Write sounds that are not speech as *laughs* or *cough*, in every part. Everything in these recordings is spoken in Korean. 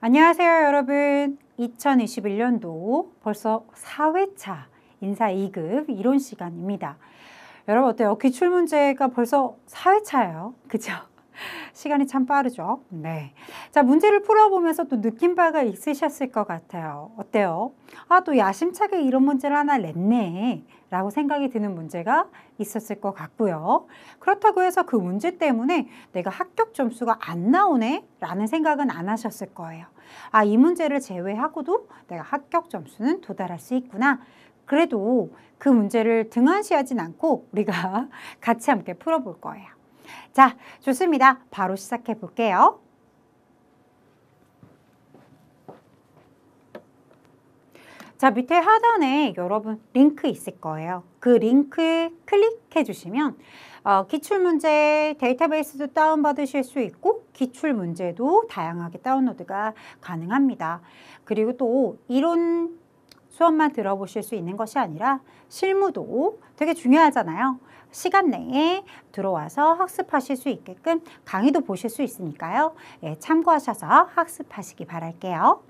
안녕하세요 여러분 2021년도 벌써 4회차 인사 2급 이론 시간입니다 여러분 어때요? 기출문제가 벌써 4회차예요 그죠? *laughs* 시간이 참 빠르죠 네. 자 문제를 풀어보면서 또 느낀 바가 있으셨을 것 같아요 어때요? 아또 야심차게 이런 문제를 하나 냈네 라고 생각이 드는 문제가 있었을 것 같고요. 그렇다고 해서 그 문제 때문에 내가 합격 점수가 안 나오네 라는 생각은 안 하셨을 거예요. 아, 이 문제를 제외하고도 내가 합격 점수는 도달할 수 있구나. 그래도 그 문제를 등한시하진 않고 우리가 *laughs* 같이 함께 풀어볼 거예요. 자, 좋습니다. 바로 시작해 볼게요. 자, 밑에 하단에 여러분 링크 있을 거예요. 그 링크 클릭해 주시면 어, 기출문제 데이터베이스도 다운받으실 수 있고 기출문제도 다양하게 다운로드가 가능합니다. 그리고 또 이론 수업만 들어보실 수 있는 것이 아니라 실무도 되게 중요하잖아요. 시간 내에 들어와서 학습하실 수 있게끔 강의도 보실 수 있으니까요. 예, 참고하셔서 학습하시기 바랄게요.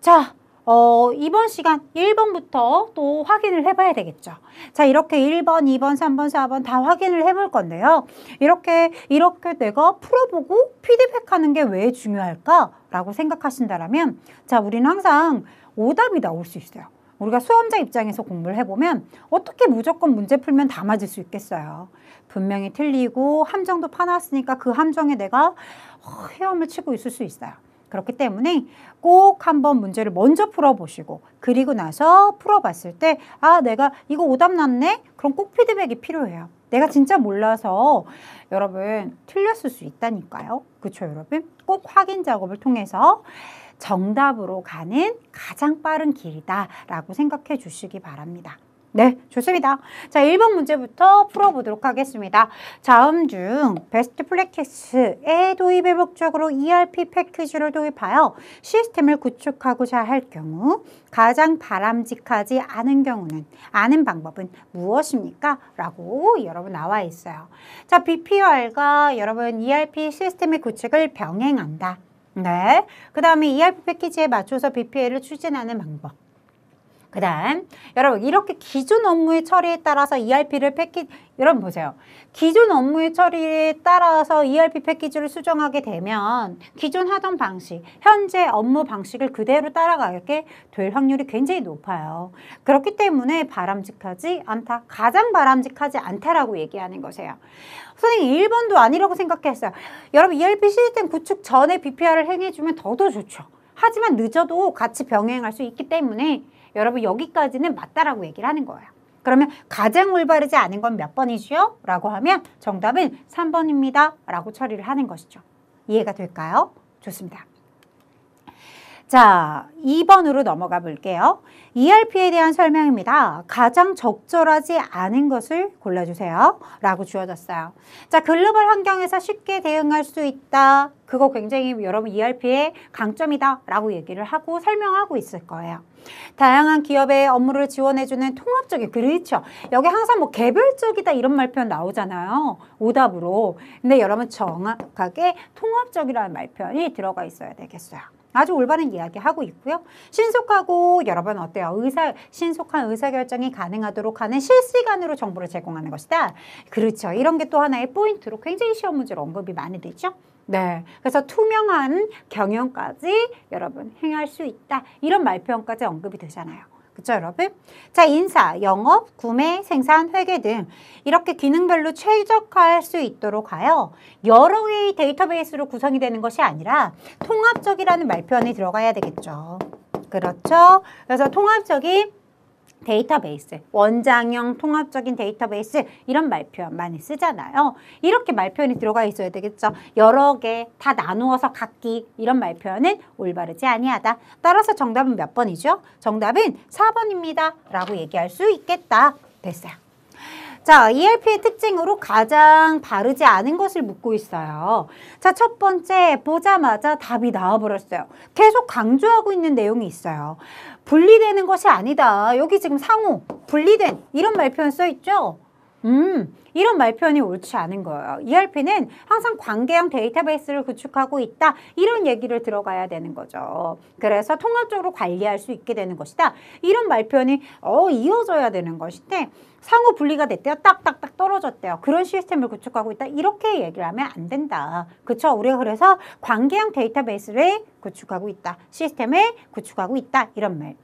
자, 어, 이번 시간 1번부터 또 확인을 해봐야 되겠죠. 자, 이렇게 1번, 2번, 3번, 4번 다 확인을 해볼 건데요. 이렇게, 이렇게 내가 풀어보고 피드백하는 게 왜 중요할까라고 생각하신다면 자, 우리는 항상 오답이 나올 수 있어요. 우리가 수험자 입장에서 공부를 해보면 어떻게 무조건 문제 풀면 다 맞을 수 있겠어요. 분명히 틀리고 함정도 파놨으니까 그 함정에 내가 헤엄을 치고 있을 수 있어요. 그렇기 때문에 꼭 한번 문제를 먼저 풀어보시고 그리고 나서 풀어봤을 때아 내가 이거 오답 났네? 그럼 꼭 피드백이 필요해요. 내가 진짜 몰라서 여러분 틀렸을 수 있다니까요. 그쵸 여러분? 꼭 확인 작업을 통해서 정답으로 가는 가장 빠른 길이다라고 생각해 주시기 바랍니다. 네, 좋습니다. 자, 1번 문제부터 풀어보도록 하겠습니다. 자음 중 베스트 플랙티스의 도입의 목적으로 ERP 패키지를 도입하여 시스템을 구축하고자 할 경우 가장 바람직하지 않은 경우는 아는 방법은 무엇입니까? 라고 여러분 나와 있어요. 자, BPR과 여러분 ERP 시스템의 구축을 병행한다. 네. 그 다음에 ERP 패키지에 맞춰서 BPL을 추진하는 방법. 그 다음 여러분 이렇게 기존 업무의 처리에 따라서 ERP를 패키지 여러분 보세요. 기존 업무의 처리에 따라서 ERP 패키지를 수정하게 되면 기존 하던 방식, 현재 업무 방식을 그대로 따라가게 될 확률이 굉장히 높아요. 그렇기 때문에 바람직하지 않다. 가장 바람직하지 않다라고 얘기하는 것이에요. 선생님 1번도 아니라고 생각했어요. 여러분 ERP 시스템 구축 전에 BPR을 행해주면 더더 좋죠. 하지만 늦어도 같이 병행할 수 있기 때문에 여러분 여기까지는 맞다라고 얘기를 하는 거예요. 그러면 가장 올바르지 않은 건 몇 번이지요? 라고 하면 정답은 삼번입니다 라고 처리를 하는 것이죠. 이해가 될까요? 좋습니다. 자, 2번으로 넘어가 볼게요. ERP에 대한 설명입니다. 가장 적절하지 않은 것을 골라주세요. 라고 주어졌어요. 자, 글로벌 환경에서 쉽게 대응할 수 있다. 그거 굉장히 여러분 ERP의 강점이다. 라고 얘기를 하고 설명하고 있을 거예요. 다양한 기업의 업무를 지원해주는 통합적인, 그렇죠. 여기 항상 뭐 개별적이다 이런 말표현 나오잖아요. 오답으로. 근데 여러분 정확하게 통합적이라는 말표현이 들어가 있어야 되겠어요. 아주 올바른 이야기 하고 있고요. 신속하고 여러분 어때요? 의사 신속한 의사결정이 가능하도록 하는 실시간으로 정보를 제공하는 것이다. 그렇죠. 이런 게 또 하나의 포인트로 굉장히 시험 문제로 언급이 많이 되죠. 네. 그래서 투명한 경영까지 여러분 행할 수 있다. 이런 말표현까지 언급이 되잖아요. 그렇죠 여러분? 자 인사, 영업, 구매, 생산, 회계 등 이렇게 기능별로 최적화할 수 있도록 하여 여러 개의 데이터베이스로 구성이 되는 것이 아니라 통합적이라는 말표현이 들어가야 되겠죠. 그렇죠? 그래서 통합적인 데이터베이스, 원장형 통합적인 데이터베이스 이런 말 표현 많이 쓰잖아요. 이렇게 말 표현이 들어가 있어야 되겠죠. 여러 개 다 나누어서 갖기 이런 말 표현은 올바르지 아니하다. 따라서 정답은 몇 번이죠? 정답은 4번입니다. 라고 얘기할 수 있겠다. 됐어요. 자, ELP의 특징으로 가장 바르지 않은 것을 묻고 있어요. 자, 첫 번째 보자마자 답이 나와버렸어요. 계속 강조하고 있는 내용이 있어요. 분리되는 것이 아니다. 여기 지금 상호, 분리된 이런 말 표현 써있죠? 음, 이런 말 표현이 옳지 않은 거예요. ERP는 항상 관계형 데이터베이스를 구축하고 있다. 이런 얘기를 들어가야 되는 거죠. 그래서 통합적으로 관리할 수 있게 되는 것이다. 이런 말 표현이 어, 이어져야 되는 것인데 상호 분리가 됐대요. 딱딱딱 떨어졌대요. 그런 시스템을 구축하고 있다. 이렇게 얘기를 하면 안 된다. 그렇죠 우리가 그래서 관계형 데이터베이스를 구축하고 있다. 시스템을 구축하고 있다. 이런 말.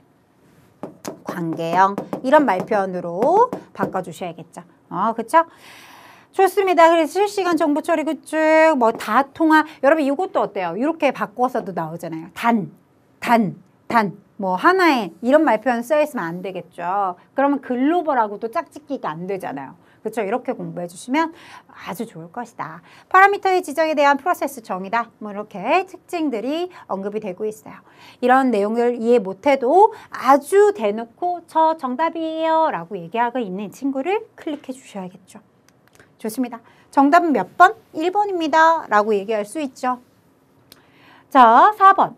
관계형 이런 말 표현으로 바꿔주셔야겠죠. 어, 그쵸? 좋습니다. 그래서 실시간 정보 처리 구축, 뭐다 통화. 여러분 이것도 어때요? 이렇게 바꿔서도 나오잖아요. 단, 단, 단. 뭐 하나에 이런 말표현 써 있으면 안 되겠죠. 그러면 글로벌하고도 짝짓기가 안 되잖아요. 그렇죠? 이렇게 공부해 주시면 아주 좋을 것이다. 파라미터의 지정에 대한 프로세스 정의다. 뭐 이렇게 특징들이 언급이 되고 있어요. 이런 내용을 이해 못해도 아주 대놓고 저 정답이에요 라고 얘기하고 있는 친구를 클릭해 주셔야겠죠. 좋습니다. 정답은 몇 번? 1번입니다. 라고 얘기할 수 있죠. 자, 4번.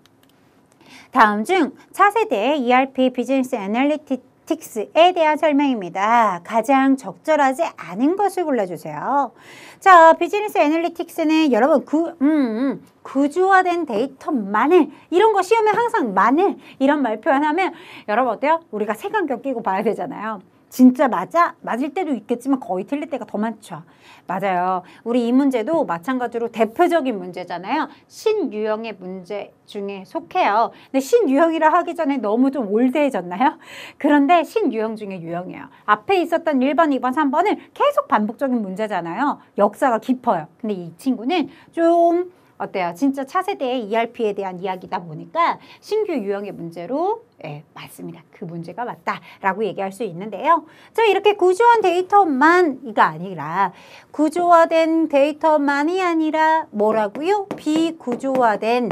다음 중 차세대 ERP 비즈니스 애널리틱 틱스에 대한 설명입니다. 가장 적절하지 않은 것을 골라주세요. 자, 비즈니스 애널리틱스는 여러분 구, 음, 음, 구조화된 데이터만을 이런 거 시험에 항상 만을 이런 말 표현하면 여러분 어때요? 우리가 색안경 끼고 봐야 되잖아요. 진짜 맞아? 맞을 때도 있겠지만 거의 틀릴 때가 더 많죠. 맞아요. 우리 이 문제도 마찬가지로 대표적인 문제잖아요. 신유형의 문제 중에 속해요. 근데 신유형이라 하기 전에 너무 좀 올드해졌나요? *laughs* 그런데 신유형 중에 유형이에요. 앞에 있었던 1번, 2번, 3번은 계속 반복적인 문제잖아요. 역사가 깊어요. 근데 이 친구는 좀 어때요? 진짜 차세대의 ERP에 대한 이야기다 보니까 신규 유형의 문제로 예, 맞습니다. 그 문제가 맞다라고 얘기할 수 있는데요. 자, 이렇게 구조한 데이터만이거 아니라 구조화된 데이터만이 아니라 뭐라고요? 비구조화된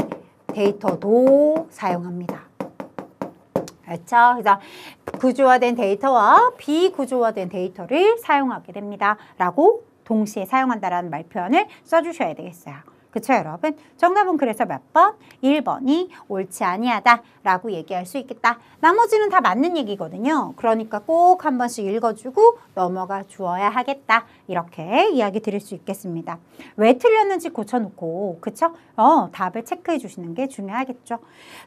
데이터도 사용합니다. 그렇죠? 그래서 구조화된 데이터와 비구조화된 데이터를 사용하게 됩니다. 라고 동시에 사용한다라는 말표현을 써주셔야 되겠어요. 그렇죠 여러분? 정답은 그래서 몇 번? 1번이 옳지 아니하다라고 얘기할 수 있겠다. 나머지는 다 맞는 얘기거든요. 그러니까 꼭 한 번씩 읽어주고 넘어가 주어야 하겠다. 이렇게 이야기 드릴 수 있겠습니다. 왜 틀렸는지 고쳐놓고 그죠 어, 답을 체크해 주시는 게 중요하겠죠.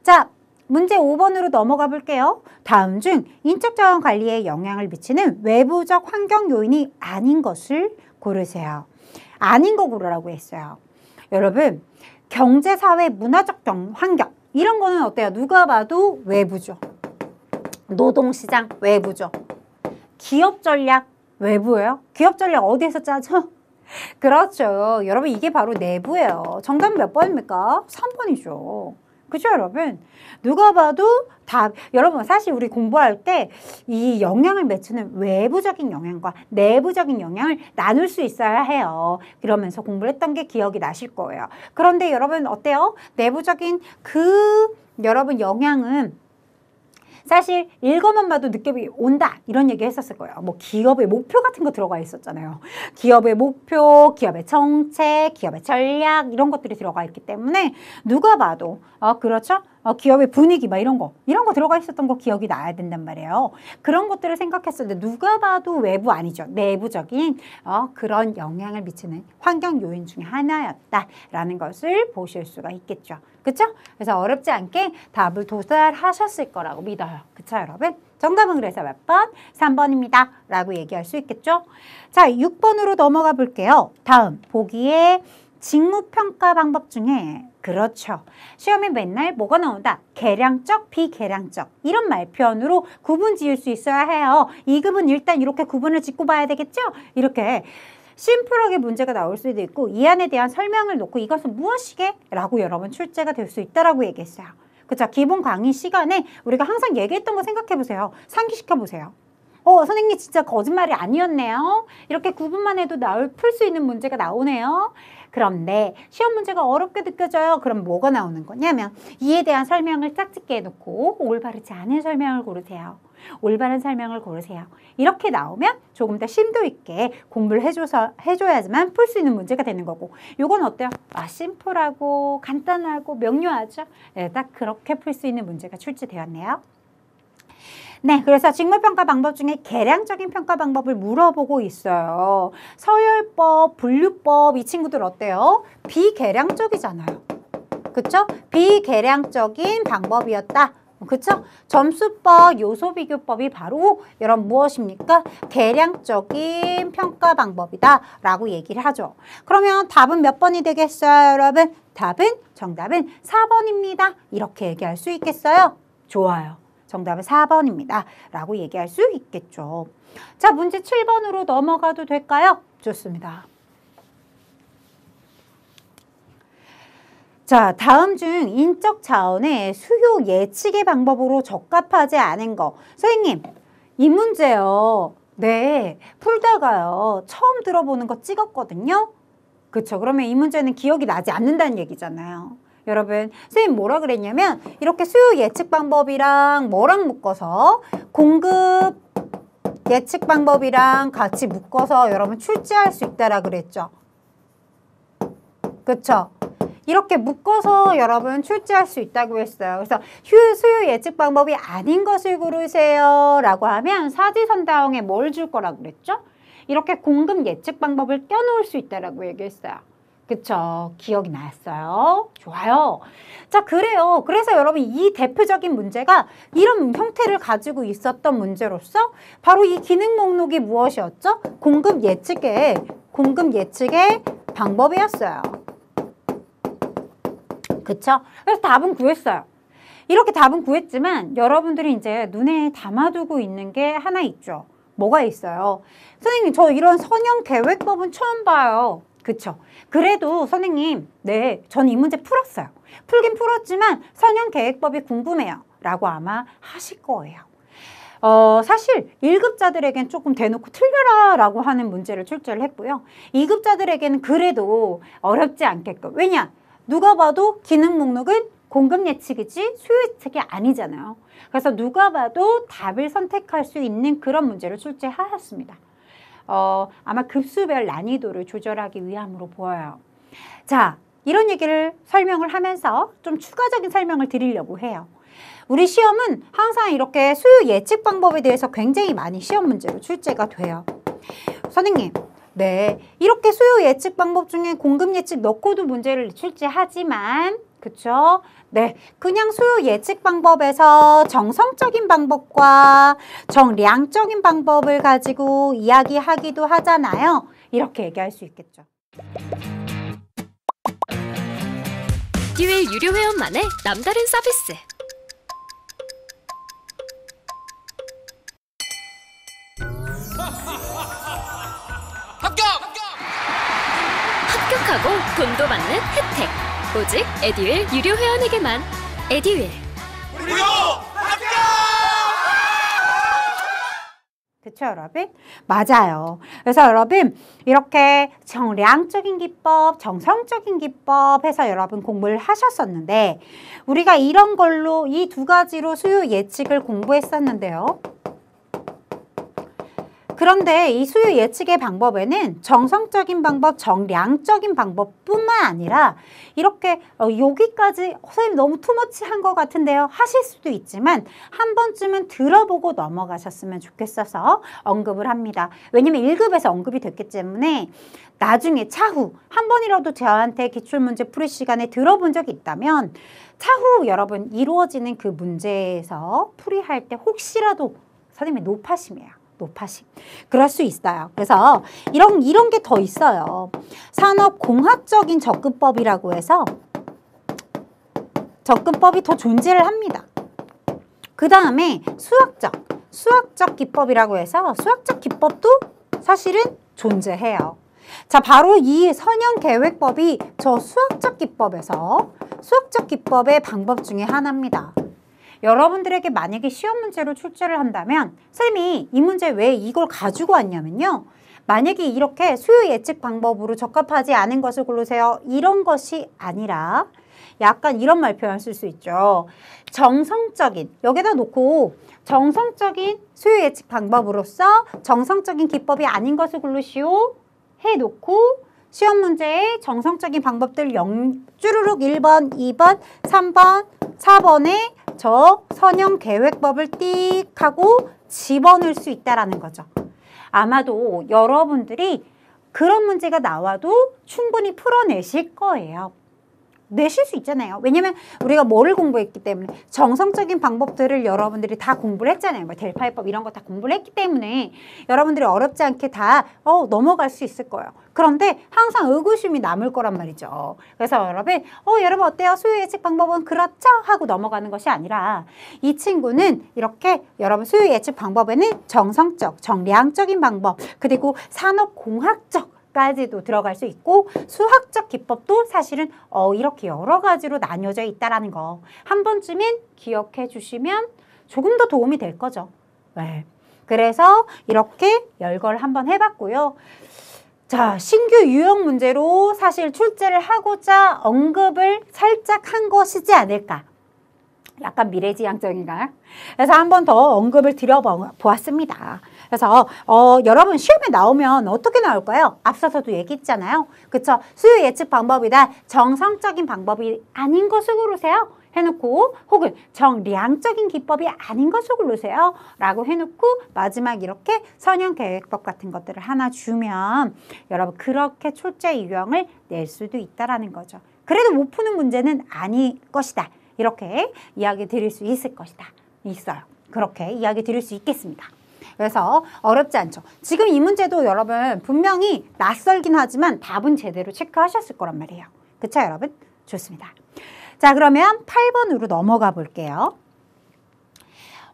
자, 문제 5번으로 넘어가 볼게요. 다음 중 인적 자원 관리에 영향을 미치는 외부적 환경 요인이 아닌 것을 고르세요. 아닌 거 고르라고 했어요. 여러분 경제, 사회, 문화적 환경 이런 거는 어때요? 누가 봐도 외부죠. 노동시장 외부죠. 기업 전략 외부예요. 기업 전략 어디에서 짜죠? *laughs* 그렇죠. 여러분 이게 바로 내부예요. 정답 몇 번입니까? 삼번이죠 그죠, 여러분? 누가 봐도 다, 여러분, 사실 우리 공부할 때 이 영향을 맺히는 외부적인 영향과 내부적인 영향을 나눌 수 있어야 해요. 그러면서 공부를 했던 게 기억이 나실 거예요. 그런데 여러분, 어때요? 내부적인 그 여러분 영향은 사실 읽어만 봐도 느낌이 온다 이런 얘기 했었을 거예요. 뭐 기업의 목표 같은 거 들어가 있었잖아요. 기업의 목표, 기업의 정책, 기업의 전략 이런 것들이 들어가 있기 때문에 누가 봐도 어 그렇죠? 어, 기업의 분위기 막 이런 거 이런 거 들어가 있었던 거 기억이 나야 된단 말이에요. 그런 것들을 생각했을 때 누가 봐도 외부 아니죠. 내부적인 어, 그런 영향을 미치는 환경 요인 중에 하나였다라는 것을 보실 수가 있겠죠. 그쵸? 그래서 어렵지 않게 답을 도달하셨을 거라고 믿어요. 그쵸 여러분? 정답은 그래서 몇 번? 3번입니다. 라고 얘기할 수 있겠죠? 자, 6번으로 넘어가 볼게요. 다음, 보기에 직무평가 방법 중에 그렇죠. 시험에 맨날 뭐가 나온다? 계량적, 비계량적 이런 말표현으로 구분 지을 수 있어야 해요. 이 급은 일단 이렇게 구분을 짓고 봐야 되겠죠? 이렇게 심플하게 문제가 나올 수도 있고 이 안에 대한 설명을 놓고 이것은 무엇이게? 라고 여러분 출제가 될 수 있다라고 얘기했어요. 그쵸? 기본 강의 시간에 우리가 항상 얘기했던 거 생각해보세요. 상기시켜보세요. 어, 선생님 진짜 거짓말이 아니었네요. 이렇게 구분만 해도 나올 풀 수 있는 문제가 나오네요. 그런데 시험 문제가 어렵게 느껴져요. 그럼 뭐가 나오는 거냐면 이에 대한 설명을 짝짓게 해놓고 올바르지 않은 설명을 고르세요. 올바른 설명을 고르세요. 이렇게 나오면 조금 더 심도 있게 공부를 해줘서, 해줘야지만 풀 수 있는 문제가 되는 거고 이건 어때요? 아, 심플하고 간단하고 명료하죠? 네, 딱 그렇게 풀 수 있는 문제가 출제되었네요. 네, 그래서 직무평가 방법 중에 개량적인 평가 방법을 물어보고 있어요. 서열법, 분류법 이 친구들 어때요? 비개량적이잖아요. 그쵸? 비개량적인 방법이었다. 그렇죠? 점수법, 요소비교법이 바로 이런 무엇입니까? 계량적인 평가 방법이다 라고 얘기를 하죠. 그러면 답은 몇 번이 되겠어요, 여러분? 답은, 정답은 4번입니다. 이렇게 얘기할 수 있겠어요? 좋아요. 정답은 4번입니다. 라고 얘기할 수 있겠죠. 자, 문제 7번으로 넘어가도 될까요? 좋습니다. 자, 다음 중 인적 자원의 수요 예측의 방법으로 적합하지 않은 거. 선생님, 이 문제요. 네, 풀다가요. 처음 들어보는 거 찍었거든요. 그렇죠. 그러면 이 문제는 기억이 나지 않는다는 얘기잖아요. 여러분, 선생님 뭐라 그랬냐면 이렇게 수요 예측 방법이랑 뭐랑 묶어서 공급 예측 방법이랑 같이 묶어서 여러분 출제할 수 있다라 그랬죠. 그렇죠. 이렇게 묶어서 여러분 출제할 수 있다고 했어요. 그래서 휴, 수요 예측 방법이 아닌 것을 고르세요. 라고 하면 사지선다형에 뭘 줄 거라고 그랬죠? 이렇게 공급 예측 방법을 껴놓을 수 있다라고 얘기했어요. 그쵸. 기억이 났어요. 좋아요. 자, 그래요. 그래서 여러분 이 대표적인 문제가 이런 형태를 가지고 있었던 문제로서 바로 이 기능 목록이 무엇이었죠? 공급 예측의, 공급 예측의 방법이었어요. 그렇죠 그래서 답은 구했어요. 이렇게 답은 구했지만 여러분들이 이제 눈에 담아두고 있는 게 하나 있죠. 뭐가 있어요? 선생님, 저 이런 선형 계획법은 처음 봐요. 그렇죠 그래도 선생님, 네, 저는 이 문제 풀었어요. 풀긴 풀었지만 선형 계획법이 궁금해요. 라고 아마 하실 거예요. 어, 사실 1급자들에겐 조금 대놓고 틀려라 라고 하는 문제를 출제를 했고요. 2급자들에게는 그래도 어렵지 않게끔. 왜냐? 누가 봐도 기능 목록은 공급 예측이지 수요 예측이 아니잖아요. 그래서 누가 봐도 답을 선택할 수 있는 그런 문제를 출제하였습니다. 어, 아마 급수별 난이도를 조절하기 위함으로 보여요. 자, 이런 얘기를 설명을 하면서 좀 추가적인 설명을 드리려고 해요. 우리 시험은 항상 이렇게 수요 예측 방법에 대해서 굉장히 많이 시험 문제로 출제가 돼요. 선생님, 네, 이렇게 수요 예측 방법 중에 공급 예측 넣고도 문제를 출제하지만 그쵸? 네, 그냥 수요 예측 방법에서 정성적인 방법과 정량적인 방법을 가지고 이야기하기도 하잖아요. 이렇게 얘기할 수 있겠죠. 기회 유료 회원만의 남다른 서비스. 돈도 받는 혜택. 오직 에듀윌 유료 회원에게만. 에듀윌. 무료 그렇죠 여러분? 맞아요. 그래서 여러분 이렇게 정량적인 기법, 정성적인 기법 해서 여러분 공부를 하셨었는데 우리가 이런 걸로 이 두 가지로 수요 예측을 공부했었는데요. 그런데 이 수요 예측의 방법에는 정성적인 방법, 정량적인 방법뿐만 아니라 이렇게 어, 여기까지 선생님 너무 투머치한 것 같은데요 하실 수도 있지만 한 번쯤은 들어보고 넘어가셨으면 좋겠어서 언급을 합니다. 왜냐면 1급에서 언급이 됐기 때문에 나중에 차후 한 번이라도 저한테 기출문제 풀이 시간에 들어본 적이 있다면 차후 여러분 이루어지는 그 문제에서 풀이할 때 혹시라도 선생님의 노파심이에요. 노파심. 그럴 수 있어요. 그래서 이런, 이런 게 더 있어요. 산업공학적인 접근법이라고 해서 접근법이 더 존재를 합니다. 그 다음에 수학적, 수학적 기법이라고 해서 수학적 기법도 사실은 존재해요. 자, 바로 이 선형 계획법이 저 수학적 기법에서 수학적 기법의 방법 중에 하나입니다. 여러분들에게 만약에 시험 문제로 출제를 한다면 쌤이 이 문제 왜 이걸 가지고 왔냐면요. 만약에 이렇게 수요 예측 방법으로 적합하지 않은 것을 고르세요. 이런 것이 아니라 약간 이런 말 표현 쓸수 있죠. 정성적인, 여기다 놓고 정성적인 수요 예측 방법으로서 정성적인 기법이 아닌 것을 고르시오 해놓고 시험 문제에 정성적인 방법들 영, 쭈루룩 1번, 2번, 3번, 4번에 저 선형 계획법을 띡 하고 집어넣을 수 있다라는 거죠. 아마도 여러분들이 그런 문제가 나와도 충분히 풀어내실 거예요. 내실 수 있잖아요. 왜냐면 우리가 뭐를 공부했기 때문에 정성적인 방법들을 여러분들이 다 공부를 했잖아요. 뭐 델파이법 이런 거 다 공부를 했기 때문에 여러분들이 어렵지 않게 다 어, 넘어갈 수 있을 거예요. 그런데 항상 의구심이 남을 거란 말이죠. 그래서 여러분, 어, 여러분 어때요? 수요 예측 방법은 그렇죠? 하고 넘어가는 것이 아니라 이 친구는 이렇게 여러분 수요 예측 방법에는 정성적, 정량적인 방법, 그리고 산업공학적 까지도 들어갈 수 있고 수학적 기법도 사실은 어 이렇게 여러 가지로 나뉘어져 있다라는 거 한 번쯤은 기억해 주시면 조금 더 도움이 될 거죠. 네. 그래서 이렇게 열거를 한번 해봤고요. 자, 신규 유형 문제로 사실 출제를 하고자 언급을 살짝 한 것이지 않을까. 약간 미래지향적인가요? 그래서 한 번 더 언급을 드려보았습니다. 그래서 어, 어, 여러분 시험에 나오면 어떻게 나올까요? 앞서서도 얘기했잖아요. 그렇죠 수요 예측 방법이다. 정성적인 방법이 아닌 것으로 고르세요. 해놓고 혹은 정량적인 기법이 아닌 것으로 고르세요 라고 해놓고 마지막 이렇게 선형계획법 같은 것들을 하나 주면 여러분 그렇게 출제 유형을 낼 수도 있다라는 거죠 그래도 못 푸는 문제는 아닐 것이다 이렇게 이야기 드릴 수 있을 것이다 있어요 그렇게 이야기 드릴 수 있겠습니다 그래서 어렵지 않죠. 지금 이 문제도 여러분 분명히 낯설긴 하지만 답은 제대로 체크하셨을 거란 말이에요. 그쵸 여러분? 좋습니다. 자 그러면 8번으로 넘어가 볼게요.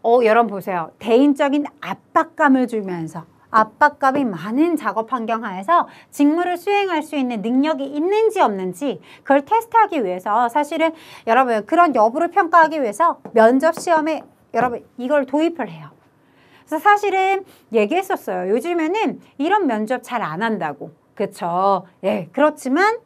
어, 여러분 보세요. 대인적인 압박감을 주면서 압박감이 많은 작업 환경 하에서 직무를 수행할 수 있는 능력이 있는지 없는지 그걸 테스트하기 위해서 사실은 여러분 그런 여부를 평가하기 위해서 면접 시험에 여러분 이걸 도입을 해요. 그래서 사실은 얘기했었어요. 요즘에는 이런 면접 잘 안 한다고. 그렇죠. 예, 그렇지만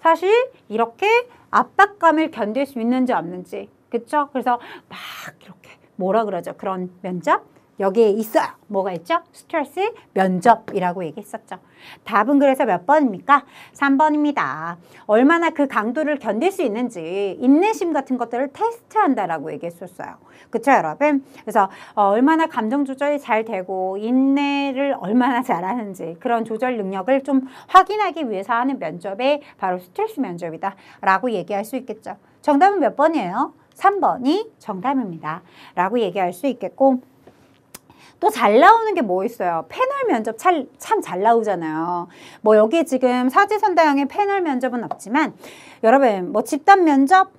사실 이렇게 압박감을 견딜 수 있는지 없는지. 그렇죠? 그래서 막 이렇게 뭐라 그러죠? 그런 면접 여기에 있어요. 뭐가 있죠? 스트레스 면접이라고 얘기했었죠. 답은 그래서 몇 번입니까? 3번입니다. 얼마나 그 강도를 견딜 수 있는지 인내심 같은 것들을 테스트한다라고 얘기했었어요. 그렇죠 여러분? 그래서 어, 얼마나 감정 조절이 잘 되고 인내를 얼마나 잘하는지 그런 조절 능력을 좀 확인하기 위해서 하는 면접에 바로 스트레스 면접이다 라고 얘기할 수 있겠죠. 정답은 몇 번이에요? 3번이 정답입니다. 라고 얘기할 수 있겠고 또잘 나오는 게 뭐 있어요? 패널 면접 참 잘 나오잖아요. 뭐 여기 지금 사지선다형의 패널 면접은 없지만 여러분 뭐 집단 면접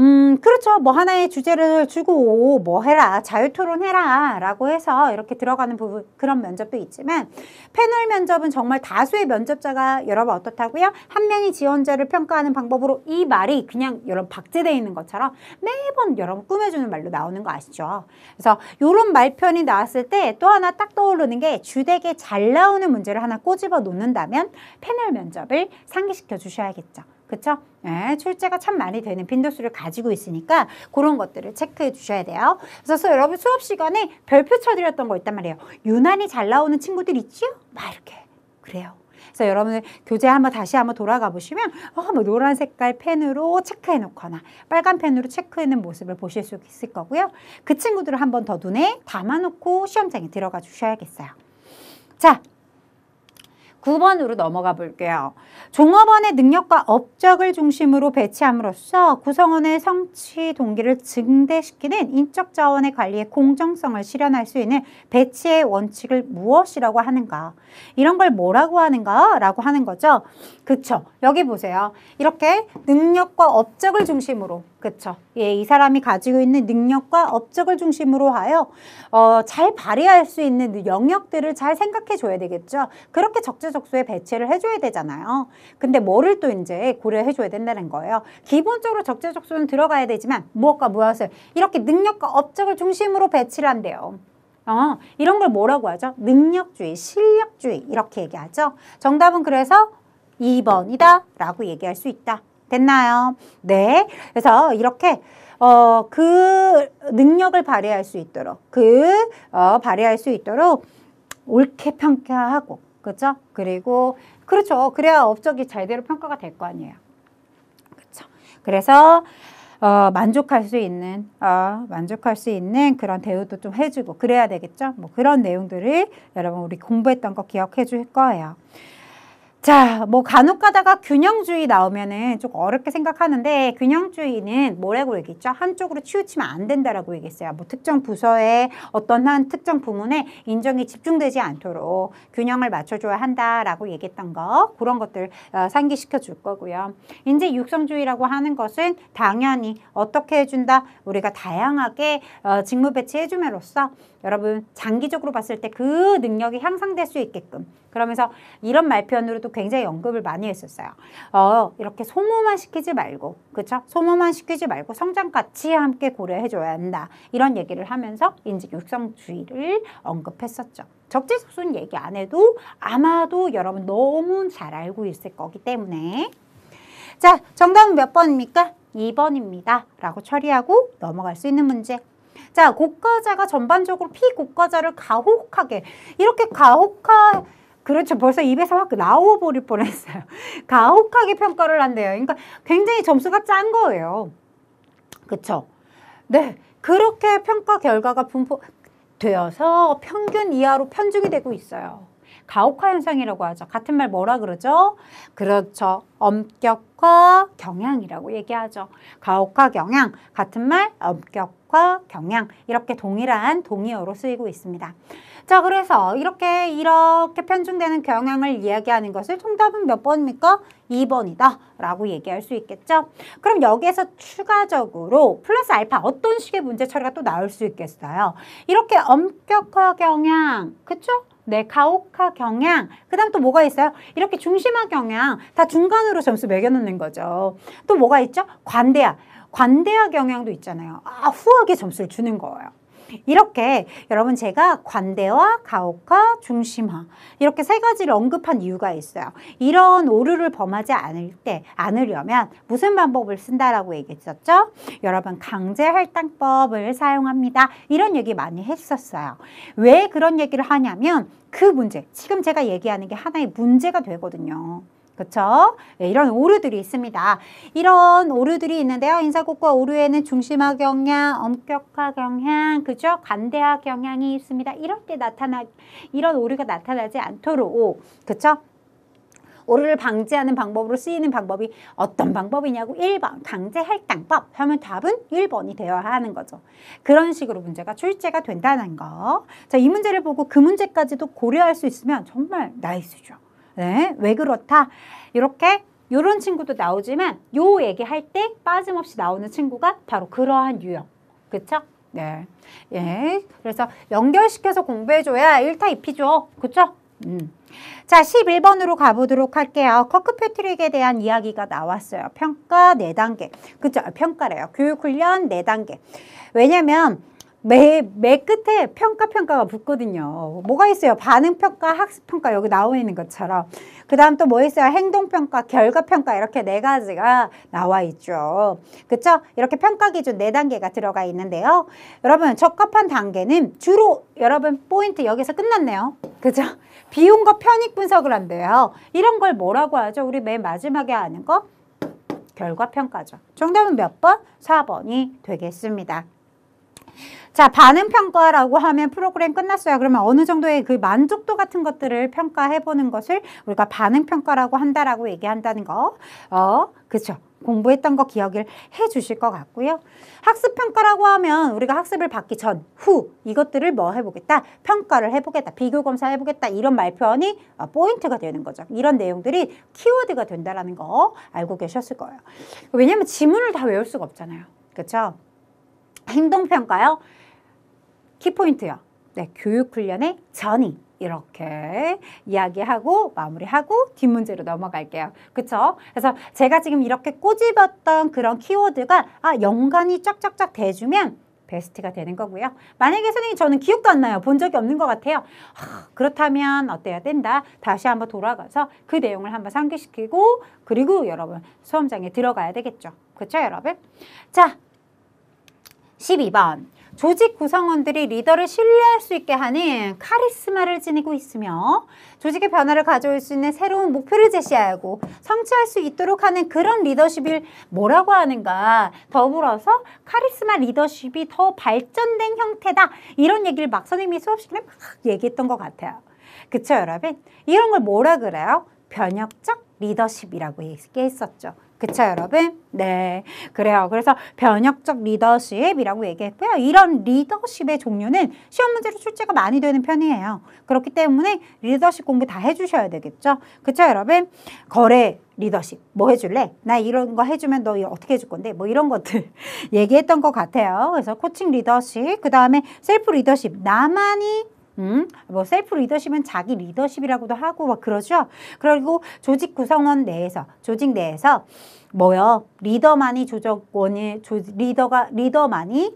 음, 그렇죠. 뭐 하나의 주제를 주고 뭐 해라, 자유 토론해라 라고 해서 이렇게 들어가는 부분 그런 면접도 있지만 패널 면접은 정말 다수의 면접자가 여러분 어떻다고요? 한 명이 지원자를 평가하는 방법으로 이 말이 그냥 여러분 박제되어 있는 것처럼 매번 여러분 꾸며주는 말로 나오는 거 아시죠? 그래서 이런 말편이 나왔을 때 또 하나 딱 떠오르는 게 주되게 잘 나오는 문제를 하나 꼬집어 놓는다면 패널 면접을 상기시켜 주셔야겠죠. 그쵸? 예, 출제가 참 많이 되는 빈도수를 가지고 있으니까 그런 것들을 체크해 주셔야 돼요. 그래서 여러분 수업 시간에 별표 쳐드렸던 거 있단 말이에요. 유난히 잘 나오는 친구들 있지요? 막 이렇게 그래요. 그래서 여러분 교재 한번 다시 한번 돌아가 보시면 어, 뭐 노란 색깔 펜으로 체크해 놓거나 빨간 펜으로 체크해 놓은 모습을 보실 수 있을 거고요. 그 친구들을 한번 더 눈에 담아놓고 시험장에 들어가 주셔야겠어요. 자, 9번으로 넘어가 볼게요. 종업원의 능력과 업적을 중심으로 배치함으로써 구성원의 성취 동기를 증대시키는 인적 자원의 관리의 공정성을 실현할 수 있는 배치의 원칙을 무엇이라고 하는가? 이런 걸 뭐라고 하는가? 라고 하는 거죠. 그쵸. 여기 보세요. 이렇게 능력과 업적을 중심으로 그렇죠. 예, 이 사람이 가지고 있는 능력과 업적을 중심으로 하여 어, 잘 발휘할 수 있는 영역들을 잘 생각해 줘야 되겠죠. 그렇게 적재적소에 배치를 해줘야 되잖아요. 근데 뭐를 또 이제 고려해 줘야 된다는 거예요. 기본적으로 적재적소는 들어가야 되지만 무엇과 무엇을 이렇게 능력과 업적을 중심으로 배치를 한대요. 어, 이런 걸 뭐라고 하죠? 능력주의, 실력주의 이렇게 얘기하죠. 정답은 그래서 2번이다 라고 얘기할 수 있다. 됐나요? 네. 그래서 이렇게 어, 그 능력을 발휘할 수 있도록 그 어, 발휘할 수 있도록 옳게 평가하고 그죠 그리고 그렇죠. 그래야 업적이 제대로 평가가 될 거 아니에요. 그렇죠. 그래서 어, 만족할 수 있는 어, 만족할 수 있는 그런 대우도 좀 해주고 그래야 되겠죠. 뭐 그런 내용들을 여러분 우리 공부했던 거 기억해 줄 거예요. 자, 뭐 간혹 가다가 균형주의 나오면은 좀 어렵게 생각하는데 균형주의는 뭐라고 얘기했죠? 한쪽으로 치우치면 안 된다라고 얘기했어요. 뭐 특정 부서에 어떤 한 특정 부문에 인정이 집중되지 않도록 균형을 맞춰줘야 한다라고 얘기했던 거 그런 것들 어, 상기시켜 줄 거고요. 이제 육성주의라고 하는 것은 당연히 어떻게 해준다? 우리가 다양하게 어, 직무 배치해줌으로써 여러분 장기적으로 봤을 때 그 능력이 향상될 수 있게끔 그러면서 이런 말표현으로도 굉장히 언급을 많이 했었어요. 어, 이렇게 소모만 시키지 말고, 그쵸? 소모만 시키지 말고 성장 같이 함께 고려해줘야 한다. 이런 얘기를 하면서 인지 육성주의를 언급했었죠. 적재적소는 얘기 안 해도 아마도 여러분 너무 잘 알고 있을 거기 때문에 자, 정답은 몇 번입니까? 2번입니다. 라고 처리하고 넘어갈 수 있는 문제. 자, 고가자가 전반적으로 피고가자를 가혹하게 이렇게 가혹하 게 그렇죠. 벌써 입에서 확 나와버릴 뻔했어요. *laughs* 가혹하게 평가를 한대요. 그러니까 굉장히 점수가 짠 거예요. 그렇죠 네. 그렇게 평가 결과가 분포되어서 평균 이하로 편중이 되고 있어요. 가혹화 현상이라고 하죠. 같은 말 뭐라 그러죠? 그렇죠. 엄격과 경향이라고 얘기하죠. 가혹화 경향, 같은 말 엄격과 경향 이렇게 동일한 동의어로 쓰이고 있습니다. 자, 그래서 이렇게 이렇게 편중되는 경향을 이야기하는 것을 통답은몇 번입니까? 2번이다 라고 얘기할 수 있겠죠. 그럼 여기에서 추가적으로 플러스 알파 어떤 식의 문제 처리가 또 나올 수 있겠어요. 이렇게 엄격화 경향, 그쵸? 네, 가혹화 경향, 그 다음 또 뭐가 있어요? 이렇게 중심화 경향, 다 중간으로 점수 매겨놓는 거죠. 또 뭐가 있죠? 관대야. 관대화 경향도 있잖아요. 아, 후하게 점수를 주는 거예요. 이렇게 여러분 제가 관대와 가혹화, 중심화 이렇게 세 가지를 언급한 이유가 있어요. 이런 오류를 범하지 않을 때 않으려면 무슨 방법을 쓴다라고 얘기했었죠? 여러분 강제 할당법을 사용합니다. 이런 얘기 많이 했었어요. 왜 그런 얘기를 하냐면 그 문제, 지금 제가 얘기하는 게 하나의 문제가 되거든요. 그렇죠? 네, 이런 오류들이 있습니다. 이런 오류들이 있는데요. 인사국과 오류에는 중심화 경향, 엄격화 경향, 그죠? 관대화 경향이 있습니다. 이렇게 나타나 이런 오류가 나타나지 않도록 그렇죠? 오류를 방지하는 방법으로 쓰이는 방법이 어떤 방법이냐고 1번 강제 할당법 하면 답은 1번이 되어야 하는 거죠. 그런 식으로 문제가 출제가 된다는 거. 자, 이 문제를 보고 그 문제까지도 고려할 수 있으면 정말 나이스죠. 네, 왜 그렇다? 이렇게 이런 친구도 나오지만 요 얘기할 때 빠짐없이 나오는 친구가 바로 그러한 유형. 그쵸? 네. 예. 그래서 연결시켜서 공부해줘야 1타 2피죠. 그쵸? 음. 자, 11번으로 가보도록 할게요. 커크패트릭에 대한 이야기가 나왔어요. 평가 4단계. 그죠 아, 평가래요. 교육훈련 4단계. 왜냐면 매, 매 끝에 평가 평가가 붙거든요. 뭐가 있어요? 반응 평가, 학습 평가 여기 나와 있는 것처럼. 그 다음 또 뭐 있어요? 행동 평가, 결과 평가 이렇게 네 가지가 나와 있죠. 그렇죠 이렇게 평가 기준 네 단계가 들어가 있는데요. 여러분 적합한 단계는 주로 여러분 포인트 여기서 끝났네요. 그죠? 비용과 편익 분석을 한대요. 이런 걸 뭐라고 하죠? 우리 맨 마지막에 하는 거? 결과평가죠. 정답은 몇 번? 사번이 되겠습니다. 자, 반응 평가라고 하면 프로그램 끝났어요. 그러면 어느 정도의 그 만족도 같은 것들을 평가해 보는 것을 우리가 반응 평가라고 한다라고 얘기한다는 거. 어, 그렇죠. 공부했던 거 기억을 해 주실 것 같고요. 학습 평가라고 하면 우리가 학습을 받기 전, 후 이것들을 뭐 해보겠다? 평가를 해보겠다, 비교 검사 해보겠다 이런 말편이 어, 포인트가 되는 거죠. 이런 내용들이 키워드가 된다는거 알고 계셨을 거예요. 왜냐하면 지문을 다 외울 수가 없잖아요. 그렇죠? 행동평가요. 키포인트요. 네, 교육훈련의 전이 이렇게 이야기하고 마무리하고 뒷문제로 넘어갈게요. 그쵸? 그래서 제가 지금 이렇게 꼬집었던 그런 키워드가 아 연관이 쫙쫙쫙 돼주면 베스트가 되는 거고요. 만약에 선생님 저는 기억도 안 나요. 본 적이 없는 것 같아요. 하, 그렇다면 어때야 된다. 다시 한번 돌아가서 그 내용을 한번 상기시키고 그리고 여러분 수험장에 들어가야 되겠죠. 그렇죠 여러분? 자 십이 번 조직 구성원들이 리더를 신뢰할 수 있게 하는 카리스마를 지니고 있으며 조직의 변화를 가져올 수 있는 새로운 목표를 제시하고 성취할 수 있도록 하는 그런 리더십을 뭐라고 하는가 더불어서 카리스마 리더십이 더 발전된 형태다 이런 얘기를 막 선생님이 수업 시간에 막 얘기했던 것 같아요 그쵸 여러분? 이런 걸 뭐라 그래요? 변혁적 리더십이라고 얘기했었죠 그쵸 여러분? 네 그래요 그래서 변혁적 리더십이라고 얘기했고요 이런 리더십의 종류는 시험 문제로 출제가 많이 되는 편이에요 그렇기 때문에 리더십 공부 다 해주셔야 되겠죠 그쵸 여러분? 거래 리더십 뭐 해줄래? 나 이런 거 해주면 너 어떻게 해줄 건데? 뭐 이런 것들 *laughs* 얘기했던 것 같아요 그래서 코칭 리더십 그 다음에 셀프 리더십 나만이 음, 뭐 셀프 리더십은 자기 리더십이라고도 하고 막 그러죠. 그리고 조직 구성원 내에서 조직 내에서 뭐요? 리더만이 조정원이 조, 리더가 리더만이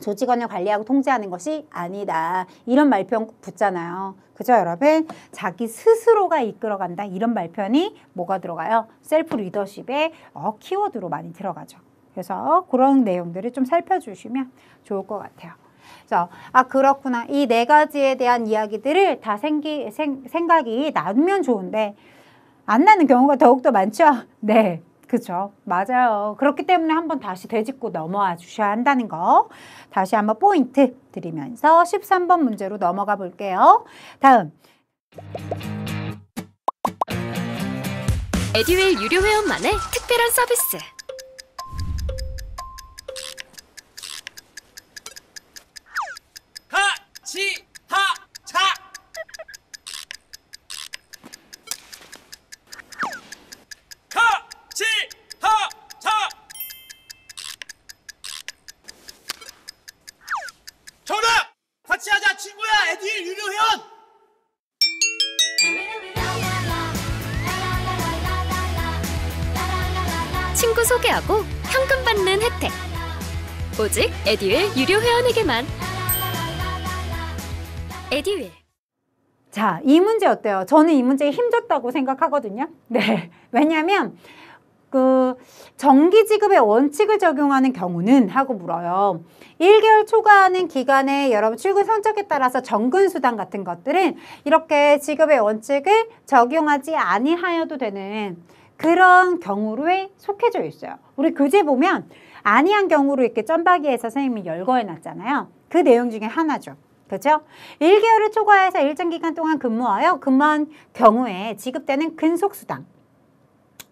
조직원을 관리하고 통제하는 것이 아니다. 이런 말표현 붙잖아요. 그죠 여러분? 자기 스스로가 이끌어간다. 이런 말편이 뭐가 들어가요? 셀프 리더십의 어, 키워드로 많이 들어가죠. 그래서 그런 내용들을 좀 살펴주시면 좋을 것 같아요. 그래서 아 그렇구나 이 네 가지에 대한 이야기들을 다 생기 생, 생각이 나면 좋은데 안 나는 경우가 더욱더 많죠. *laughs* 네. 그죠. 맞아요. 그렇기 때문에 한번 다시 되짚고 넘어와 주셔야 한다는 거. 다시 한번 포인트 드리면서 13번 문제로 넘어가 볼게요. 다음. 에듀윌 유료 회원만의 특별한 서비스. 지하차 가지하차 정답 같이 하자 친구야 에디일 유료회원 친구 소개하고 현금 받는 혜택 오직 에듀윌 유료 회원에게만 에듀윌 자, 이 문제 어때요? 저는 이 문제에 힘줬다고 생각하거든요. 네. *laughs* 왜냐면, 그, 정기지급의 원칙을 적용하는 경우는 하고 물어요. 1개월 초과하는 기간에 여러분 출근 성적에 따라서 정근수당 같은 것들은 이렇게 지급의 원칙을 적용하지 아니하여도 되는 그런 경우로에 속해져 있어요. 우리 교재 보면 아니한 경우로 이렇게 점박이에서 선생님이 열거해 놨잖아요. 그 내용 중에 하나죠. 그죠 1개월을 초과해서 일정 기간 동안 근무하여 근무한 경우에 지급되는 근속수당.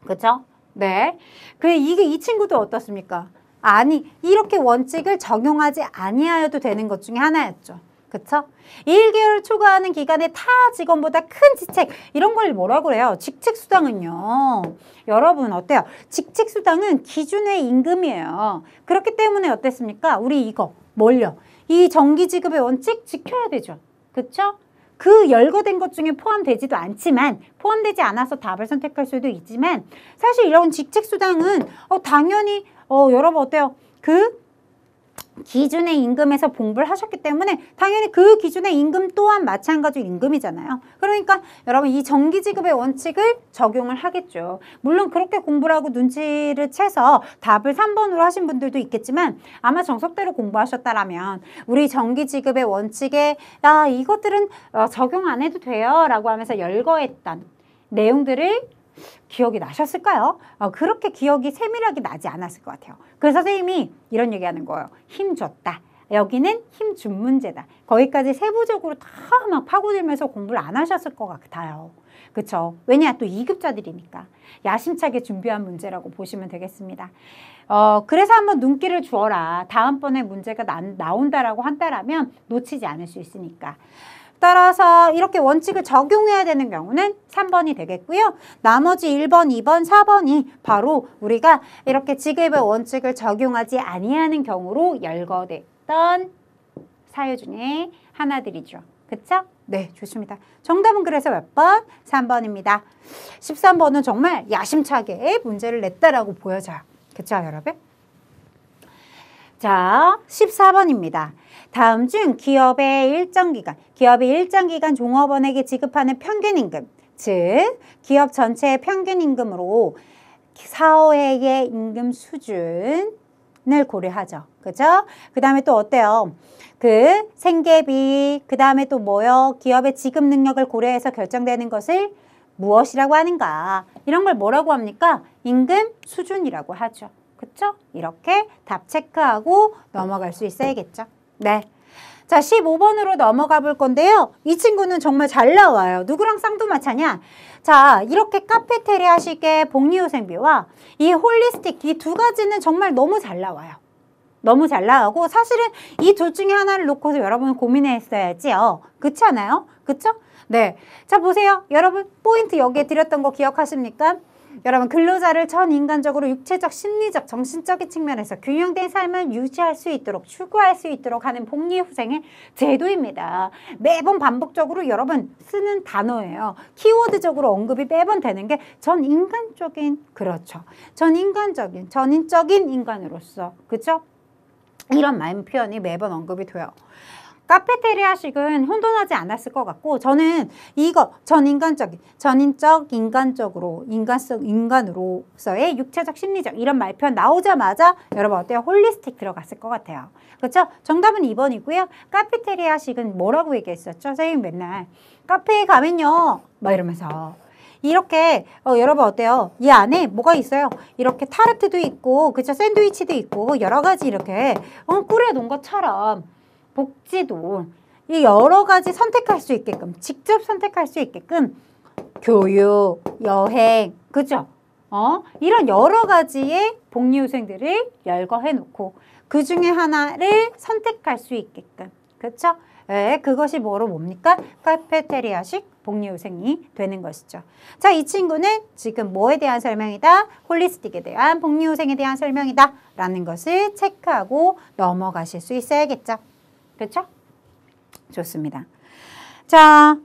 그죠 네. 그 이게 이 친구도 어떻습니까? 아니, 이렇게 원칙을 적용하지 아니하여도 되는 것 중에 하나였죠. 그쵸? 1개월 초과하는 기간에 타 직원보다 큰지책 이런 걸 뭐라고 그래요? 직책수당은요. 여러분 어때요? 직책수당은 기준의 임금이에요. 그렇기 때문에 어땠습니까? 우리 이거 뭘요? 이 정기지급의 원칙 지켜야 되죠. 그렇죠? 그 열거된 것 중에 포함되지도 않지만 포함되지 않아서 답을 선택할 수도 있지만 사실 이런 직책수당은 어, 당연히 어, 여러분 어때요? 그 기준의 임금에서 봉부를 하셨기 때문에 당연히 그 기준의 임금 또한 마찬가지 임금이잖아요. 그러니까 여러분 이 정기지급의 원칙을 적용을 하겠죠. 물론 그렇게 공부를 하고 눈치를 채서 답을 3번으로 하신 분들도 있겠지만 아마 정석대로 공부하셨다라면 우리 정기지급의 원칙에 아 이것들은 어, 적용 안 해도 돼요 라고 하면서 열거했던 내용들을 기억이 나셨을까요? 어, 그렇게 기억이 세밀하게 나지 않았을 것 같아요. 그 선생님이 이런 얘기하는 거예요. 힘 줬다. 여기는 힘 준 문제다. 거기까지 세부적으로 다 막 파고들면서 공부를 안 하셨을 것 같아요. 그렇죠? 왜냐? 또 2급자들이니까. 야심차게 준비한 문제라고 보시면 되겠습니다. 어, 그래서 한번 눈길을 주어라. 다음번에 문제가 나, 나온다라고 한다라면 놓치지 않을 수 있으니까. 따라서 이렇게 원칙을 적용해야 되는 경우는 3번이 되겠고요. 나머지 1번, 2번, 4번이 바로 우리가 이렇게 지급의 원칙을 적용하지 아니하는 경우로 열거됐던 사유 중에 하나들이죠. 그쵸? 네, 좋습니다. 정답은 그래서 몇 번? 3번입니다. 13번은 정말 야심차게 문제를 냈다라고 보여져요. 그쵸, 여러분? 자, 14번입니다. 다음 중 기업의 일정 기간, 기업이 일정 기간 종업원에게 지급하는 평균 임금, 즉 기업 전체의 평균 임금으로 사회의 임금 수준을 고려하죠. 그죠? 그 다음에 또 어때요? 그 생계비, 그 다음에 또 뭐요? 기업의 지급 능력을 고려해서 결정되는 것을 무엇이라고 하는가? 이런 걸 뭐라고 합니까? 임금 수준이라고 하죠. 그쵸? 이렇게 답 체크하고 넘어갈 수 있어야겠죠. 네. 자, 15번으로 넘어가 볼 건데요. 이 친구는 정말 잘 나와요. 누구랑 쌍두마차냐? 자, 이렇게 카페테리아식의 복리후생비와 이 홀리스틱 이 두 가지는 정말 너무 잘 나와요. 너무 잘 나가고 사실은 이 둘 중에 하나를 놓고서 여러분 고민 했어야지요. 그렇지 않아요? 그렇죠? 네. 자, 보세요. 여러분 포인트 여기에 드렸던 거 기억하십니까? 여러분 근로자를 전인간적으로 육체적, 심리적, 정신적인 측면에서 균형된 삶을 유지할 수 있도록 추구할 수 있도록 하는 복리후생의 제도입니다. 매번 반복적으로 여러분 쓰는 단어예요. 키워드적으로 언급이 매번 되는 게 전인간적인 그렇죠. 전인간적인 전인적인 인간으로서 그렇죠? 이런 마음 표현이 매번 언급이 돼요. 카페테리아식은 혼돈하지 않았을 것 같고 저는 이거 전인간적인 전인적 인간적으로 인간성 인간으로서의 육체적 심리적 이런 말편 나오자마자 여러분 어때요? 홀리스틱 들어갔을 것 같아요. 그렇죠? 정답은 2번이고요. 카페테리아식은 뭐라고 얘기했었죠? 선생님 맨날 카페에 가면요. 막 이러면서 이렇게 어, 여러분 어때요? 이 안에 뭐가 있어요? 이렇게 타르트도 있고 그쵸 샌드위치도 있고 여러 가지 이렇게 어, 꾸려 놓은 것처럼 복지도 이 여러 가지 선택할 수 있게끔 직접 선택할 수 있게끔 교육, 여행, 그죠? 어? 이런 여러 가지의 복리 후생들을 열거해 놓고 그 중에 하나를 선택할 수 있게끔 그렇죠? 예, 그것이 뭐로 뭡니까? 카페테리아식 복리후생이 되는 것이죠. 자, 이 친구는 지금 뭐에 대한 설명이다? 홀리스틱에 대한 복리후생에 대한 설명이다 라는 것을 체크하고 넘어가실 수 있어야겠죠. 됐죠? 좋습니다. 자,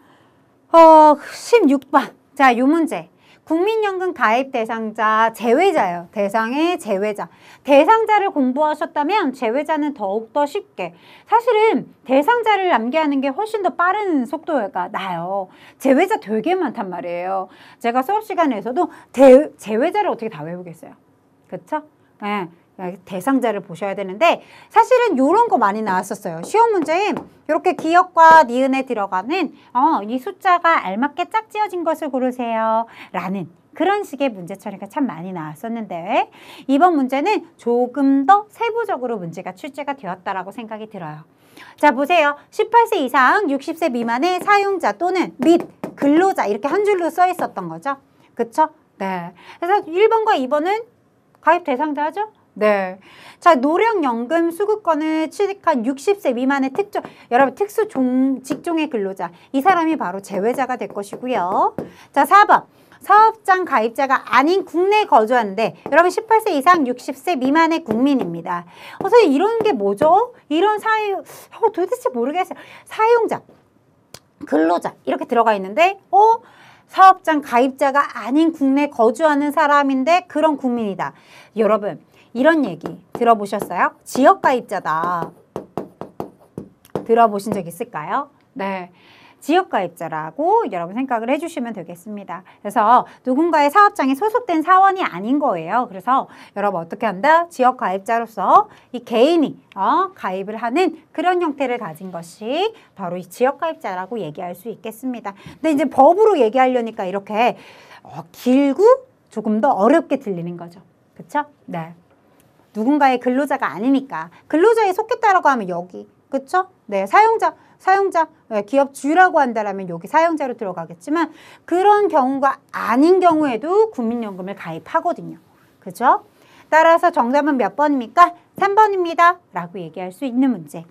어, 16번. 자, 요 문제. 국민연금 가입 대상자 제외자예요. 대상의 제외자. 대상자를 공부하셨다면 제외자는 더욱더 쉽게. 사실은 대상자를 남기하는 게 훨씬 더 빠른 속도가 나요. 제외자 되게 많단 말이에요. 제가 수업 시간에서도 대, 제외자를 어떻게 다 외우겠어요. 그렇죠 네. 그러니까 대상자를 보셔야 되는데 사실은 이런 거 많이 나왔었어요. 시험 문제에 이렇게 기억과 니은에 들어가는 어, 이 숫자가 알맞게 짝지어진 것을 고르세요. 라는 그런 식의 문제 처리가 참 많이 나왔었는데 이번 문제는 조금 더 세부적으로 문제가 출제가 되었다라고 생각이 들어요. 자 보세요. 18세 이상 60세 미만의 사용자 또는 및 근로자 이렇게 한 줄로 써 있었던 거죠. 그쵸? 네. 그래서 1번과 2번은 가입 대상자죠? 네. 자, 노령연금 수급권을 취득한 60세 미만의 특정, 여러분, 특수 종, 직종의 근로자. 이 사람이 바로 제외자가 될 것이고요. 자, 4번. 사업장 가입자가 아닌 국내에 거주하는데 여러분 18세 이상 60세 미만의 국민입니다. 어, 선생님 이런 게 뭐죠? 이런 사유, 어, 도대체 모르겠어요. 사용자, 근로자 이렇게 들어가 있는데 어? 사업장 가입자가 아닌 국내 거주하는 사람인데 그런 국민이다. 여러분 이런 얘기 들어보셨어요? 지역가입자다. 들어보신 적 있을까요? 네. 지역가입자라고 여러분 생각을 해주시면 되겠습니다. 그래서 누군가의 사업장에 소속된 사원이 아닌 거예요. 그래서 여러분 어떻게 한다? 지역가입자로서 이 개인이 어, 가입을 하는 그런 형태를 가진 것이 바로 이 지역가입자라고 얘기할 수 있겠습니다. 근데 이제 법으로 얘기하려니까 이렇게 어, 길고 조금 더 어렵게 들리는 거죠. 그렇죠? 네. 누군가의 근로자가 아니니까 근로자에 속했다라고 하면 여기 그쵸 네, 사용자, 사용자, 네, 기업 주라고 한다면 여기 사용자로 들어가겠지만 그런 경우가 아닌 경우에도 국민연금을 가입하거든요. 그죠? 따라서 정답은 몇 번입니까? 3번입니다. 라고 얘기할 수 있는 문제.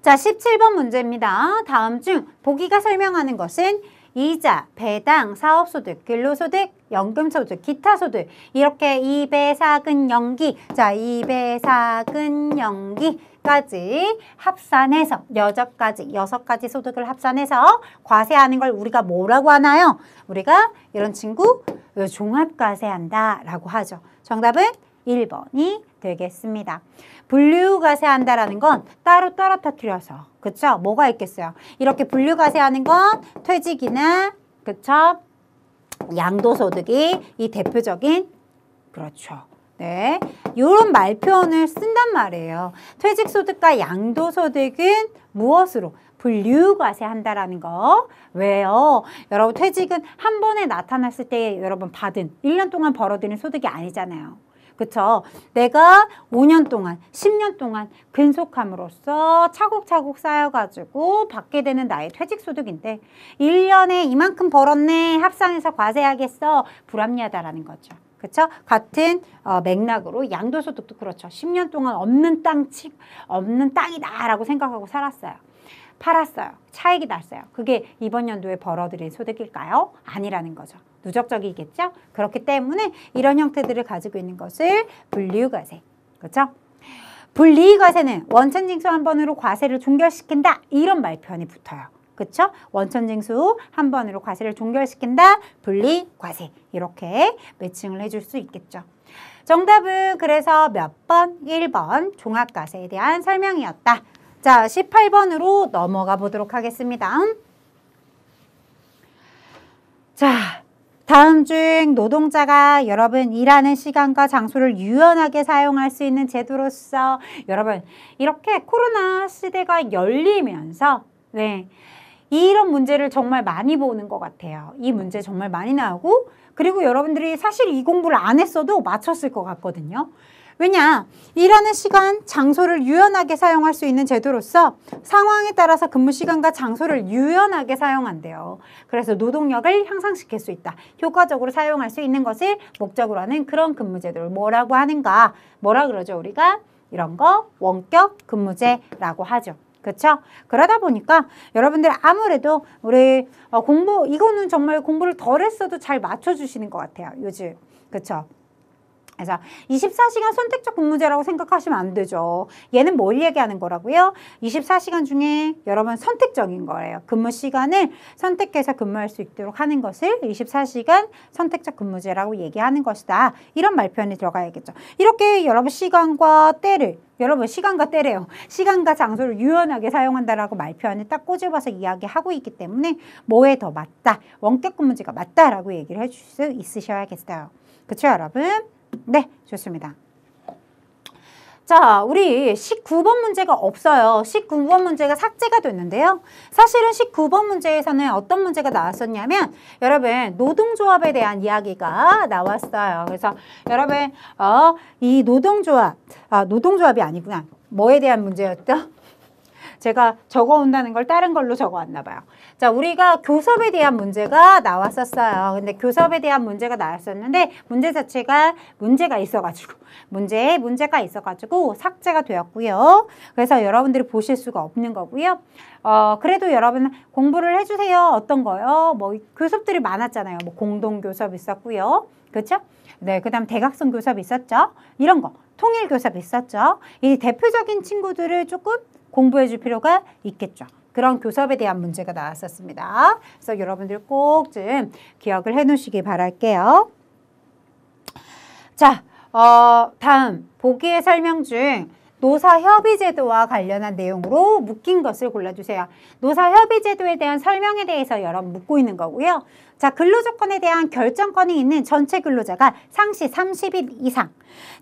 자, 17번 문제입니다. 다음 중 보기가 설명하는 것은 이자, 배당, 사업소득, 근로소득, 연금소득, 기타소득 이렇게 2배 사근 연기 자 2배 사근 연기 까지 합산해서 여섯 가지 여섯 가지 소득을 합산해서 과세하는 걸 우리가 뭐라고 하나요? 우리가 이런 친구 종합과세한다라고 하죠. 정답은 1번이 되겠습니다. 분류가 세한다라는 건 따로 떨어뜨려서 그쵸? 뭐가 있겠어요? 이렇게 분류가 세하는 건 퇴직이나 그쵸? 양도소득이 이 대표적인 그렇죠. 네, 이런 말표현을 쓴단 말이에요. 퇴직소득과 양도소득은 무엇으로? 분류과세한다라는 거. 왜요? 여러분 퇴직은 한 번에 나타났을 때 여러분 받은 일년 동안 벌어들인 소득이 아니잖아요. 그렇죠 내가 5년 동안, 10년 동안 근속함으로써 차곡차곡 쌓여가지고 받게 되는 나의 퇴직소득인데 1년에 이만큼 벌었네 합산해서 과세하겠어 불합리하다라는 거죠. 그렇죠? 같은 어, 맥락으로 양도소득도 그렇죠. 10년 동안 없는 땅, 치, 없는 땅이다라고 생각하고 살았어요. 팔았어요. 차익이 났어요. 그게 이번 연도에 벌어들인 소득일까요? 아니라는 거죠. 누적적이겠죠? 그렇기 때문에 이런 형태들을 가지고 있는 것을 분류과세. 그렇죠? 분리과세는 원천징수 한 번으로 과세를 종결시킨다. 이런 말편이 붙어요. 그렇죠? 원천징수 한 번으로 과세를 종결시킨다. 분리과세. 이렇게 매칭을 해줄 수 있겠죠. 정답은 그래서 몇 번? 일번 종합과세에 대한 설명이었다. 자, 십팔 번으로 넘어가 보도록 하겠습니다. 자, 다음 중 노동자가 여러분 일하는 시간과 장소를 유연하게 사용할 수 있는 제도로서 여러분 이렇게 코로나 시대가 열리면서 네 이런 문제를 정말 많이 보는 것 같아요. 이 문제 정말 많이 나오고 그리고 여러분들이 사실 이 공부를 안 했어도 맞췄을 것 같거든요. 왜냐, 일하는 시간, 장소를 유연하게 사용할 수 있는 제도로서 상황에 따라서 근무 시간과 장소를 유연하게 사용한대요. 그래서 노동력을 향상시킬 수 있다. 효과적으로 사용할 수 있는 것을 목적으로 하는 그런 근무 제도를 뭐라고 하는가? 뭐라 그러죠, 우리가? 이런 거 원격 근무제라고 하죠. 그렇죠? 그러다 보니까 여러분들 아무래도 우리 어, 공부 이거는 정말 공부를 덜 했어도 잘 맞춰주시는 것 같아요. 요즘 그렇죠? 그래서 24시간 선택적 근무제라고 생각하시면 안 되죠. 얘는 뭘 얘기하는 거라고요? 24시간 중에 여러분 선택적인 거예요. 근무 시간을 선택해서 근무할 수 있도록 하는 것을 24시간 선택적 근무제라고 얘기하는 것이다. 이런 말편이 들어가야겠죠. 이렇게 여러분 시간과 때를 여러분 시간과 때래요. 시간과 장소를 유연하게 사용한다라고 말표안에 딱 꼬집어서 이야기하고 있기 때문에 뭐에 더 맞다, 원격 근무제가 맞다라고 얘기를 해줄 수 있으셔야겠어요. 그렇죠 여러분? 네, 좋습니다. 자, 우리 19번 문제가 없어요. 19번 문제가 삭제가 됐는데요. 사실은 19번 문제에서는 어떤 문제가 나왔었냐면 여러분 노동조합에 대한 이야기가 나왔어요. 그래서 여러분 어, 이 노동조합, 아, 노동조합이 아니구나. 뭐에 대한 문제였죠? 제가 적어온다는 걸 다른 걸로 적어왔나 봐요. 자, 우리가 교섭에 대한 문제가 나왔었어요. 근데 교섭에 대한 문제가 나왔었는데 문제 자체가 문제가 있어가지고 문제에 문제가 있어가지고 삭제가 되었고요. 그래서 여러분들이 보실 수가 없는 거고요. 어, 그래도 여러분 공부를 해주세요. 어떤 거요? 뭐 교섭들이 많았잖아요. 뭐 공동 교섭 있었고요. 그렇죠? 네, 그다음 대각선 교섭 있었죠. 이런 거 통일 교섭 있었죠. 이 대표적인 친구들을 조금 공부해 줄 필요가 있겠죠. 그런 교섭에 대한 문제가 나왔었습니다. 그래서 여러분들 꼭 좀 기억을 해 놓으시기 바랄게요. 자, 어, 다음 보기의 설명 중 노사협의제도와 관련한 내용으로 묶인 것을 골라주세요. 노사협의제도에 대한 설명에 대해서 여러 분 묻고 있는 거고요. 자, 근로조건에 대한 결정권이 있는 전체 근로자가 상시 30일 이상.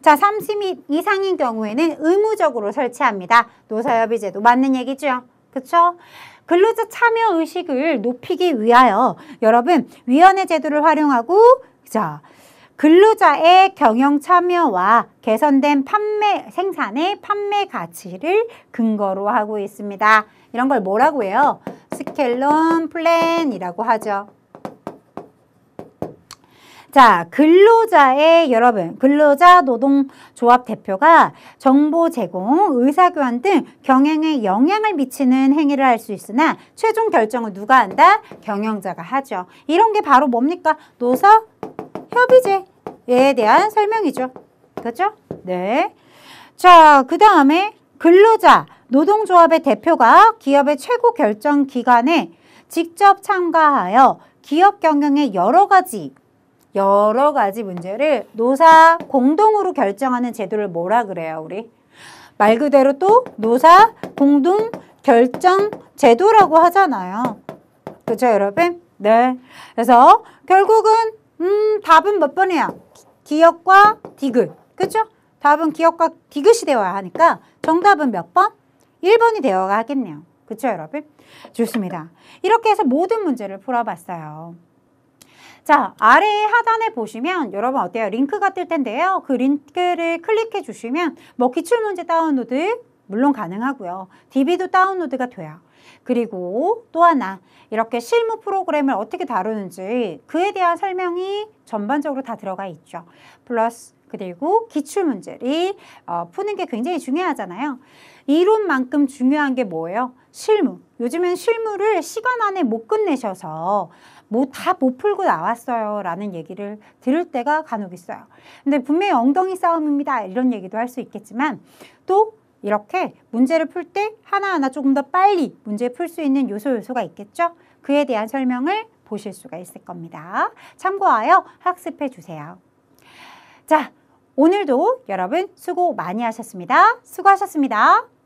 자, 30일 이상인 경우에는 의무적으로 설치합니다. 노사협의제도 맞는 얘기죠? 그렇죠? 근로자 참여 의식을 높이기 위하여 여러분 위원회 제도를 활용하고 자 근로자의 경영 참여와 개선된 판매 생산의 판매 가치를 근거로 하고 있습니다. 이런 걸 뭐라고 해요? 스켈론 플랜이라고 하죠. 자, 근로자의 여러분, 근로자 노동조합 대표가 정보 제공, 의사교환 등 경영에 영향을 미치는 행위를 할 수 있으나 최종 결정을 누가 한다? 경영자가 하죠. 이런 게 바로 뭡니까? 노사 협의제에 대한 설명이죠. 그렇죠? 네. 자, 그 다음에 근로자, 노동조합의 대표가 기업의 최고 결정 기관에 직접 참가하여 기업 경영의 여러 가지 여러 가지 문제를 노사 공동으로 결정하는 제도를 뭐라 그래요, 우리? 말 그대로 또 노사 공동 결정 제도라고 하잖아요. 그렇죠, 여러분? 네. 그래서 결국은 음, 답은 몇 번이야? 기역과 디귿. 그죠? 답은 기역과 디귿이 되어야 하니까 정답은 몇 번? 1번이 되어야 하겠네요. 그쵸 여러분? 좋습니다. 이렇게 해서 모든 문제를 풀어봤어요. 자, 아래 하단에 보시면 여러분 어때요? 링크가 뜰 텐데요. 그 링크를 클릭해 주시면 뭐 기출문제 다운로드 물론 가능하고요. DB도 다운로드가 돼요. 그리고 또 하나 이렇게 실무 프로그램을 어떻게 다루는지 그에 대한 설명이 전반적으로 다 들어가 있죠. 플러스 그리고 기출문제를 어, 푸는 게 굉장히 중요하잖아요. 이론만큼 중요한 게 뭐예요? 실무. 요즘엔 실무를 시간 안에 못 끝내셔서 뭐 다 못 풀고 나왔어요 라는 얘기를 들을 때가 간혹 있어요. 근데 분명히 엉덩이 싸움입니다 이런 얘기도 할 수 있겠지만 또 이렇게 문제를 풀 때 하나하나 조금 더 빨리 문제 풀 수 있는 요소 요소가 있겠죠? 그에 대한 설명을 보실 수가 있을 겁니다. 참고하여 학습해 주세요. 자, 오늘도 여러분 수고 많이 하셨습니다. 수고하셨습니다.